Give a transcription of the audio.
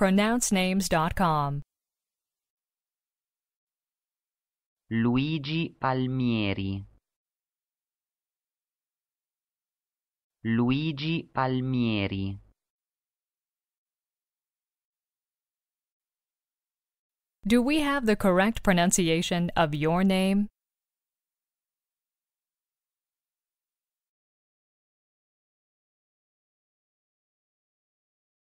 pronouncenames.com. Luigi Palmieri Luigi Palmieri Do we have the correct pronunciation of your name?